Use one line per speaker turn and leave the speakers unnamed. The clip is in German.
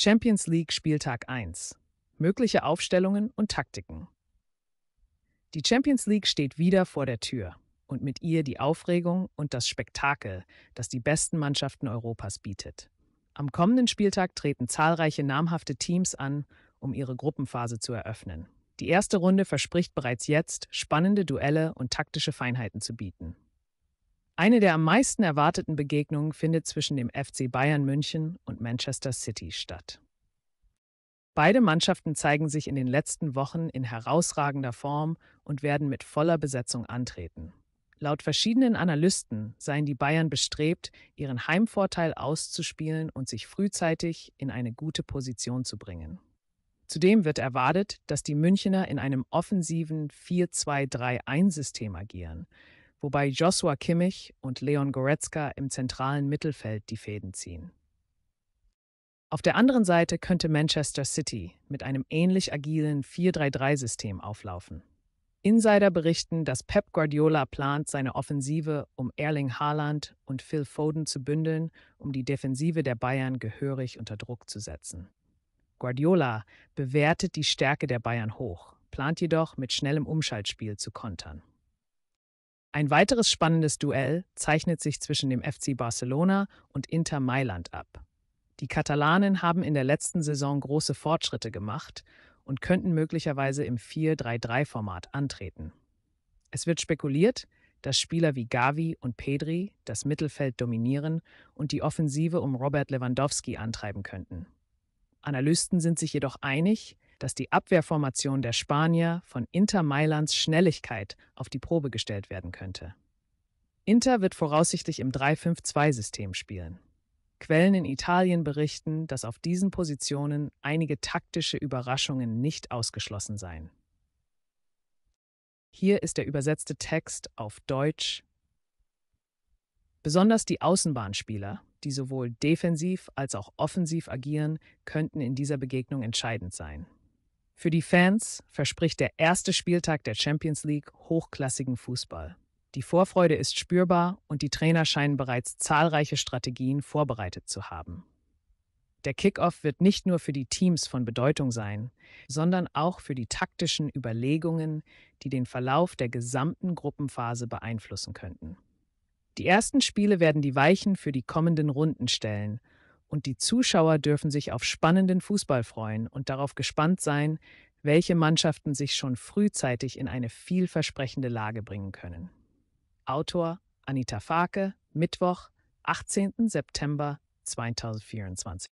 Champions League Spieltag 1. Mögliche Aufstellungen und Taktiken. Die Champions League steht wieder vor der Tür und mit ihr die Aufregung und das Spektakel, das die besten Mannschaften Europas bietet. Am kommenden Spieltag treten zahlreiche namhafte Teams an, um ihre Gruppenphase zu eröffnen. Die erste Runde verspricht bereits jetzt, spannende Duelle und taktische Feinheiten zu bieten. Eine der am meisten erwarteten Begegnungen findet zwischen dem FC Bayern München und Manchester City statt. Beide Mannschaften zeigen sich in den letzten Wochen in herausragender Form und werden mit voller Besetzung antreten. Laut verschiedenen Analysten seien die Bayern bestrebt, ihren Heimvorteil auszuspielen und sich frühzeitig in eine gute Position zu bringen. Zudem wird erwartet, dass die Münchner in einem offensiven 4-2-3-1-System agieren, wobei Joshua Kimmich und Leon Goretzka im zentralen Mittelfeld die Fäden ziehen. Auf der anderen Seite könnte Manchester City mit einem ähnlich agilen 4-3-3-System auflaufen. Insider berichten, dass Pep Guardiola plant, seine Offensive um Erling Haaland und Phil Foden zu bündeln, um die Defensive der Bayern gehörig unter Druck zu setzen. Guardiola bewertet die Stärke der Bayern hoch, plant jedoch mit schnellem Umschaltspiel zu kontern. Ein weiteres spannendes Duell zeichnet sich zwischen dem FC Barcelona und Inter Mailand ab. Die Katalanen haben in der letzten Saison große Fortschritte gemacht und könnten möglicherweise im 4-3-3-Format antreten. Es wird spekuliert, dass Spieler wie Gavi und Pedri das Mittelfeld dominieren und die Offensive um Robert Lewandowski antreiben könnten. Analysten sind sich jedoch einig, dass die Abwehrformation der Spanier von Inter Mailands Schnelligkeit auf die Probe gestellt werden könnte. Inter wird voraussichtlich im 3-5-2-System spielen. Quellen in Italien berichten, dass auf diesen Positionen einige taktische Überraschungen nicht ausgeschlossen seien. Hier ist der übersetzte Text auf Deutsch. Besonders die Außenbahnspieler, die sowohl defensiv als auch offensiv agieren, könnten in dieser Begegnung entscheidend sein. Für die Fans verspricht der erste Spieltag der Champions League hochklassigen Fußball. Die Vorfreude ist spürbar und die Trainer scheinen bereits zahlreiche Strategien vorbereitet zu haben. Der Kickoff wird nicht nur für die Teams von Bedeutung sein, sondern auch für die taktischen Überlegungen, die den Verlauf der gesamten Gruppenphase beeinflussen könnten. Die ersten Spiele werden die Weichen für die kommenden Runden stellen und die Zuschauer dürfen sich auf spannenden Fußball freuen und darauf gespannt sein, welche Mannschaften sich schon frühzeitig in eine vielversprechende Lage bringen können. Autor Anita Farke, Mittwoch, 18. September 2024.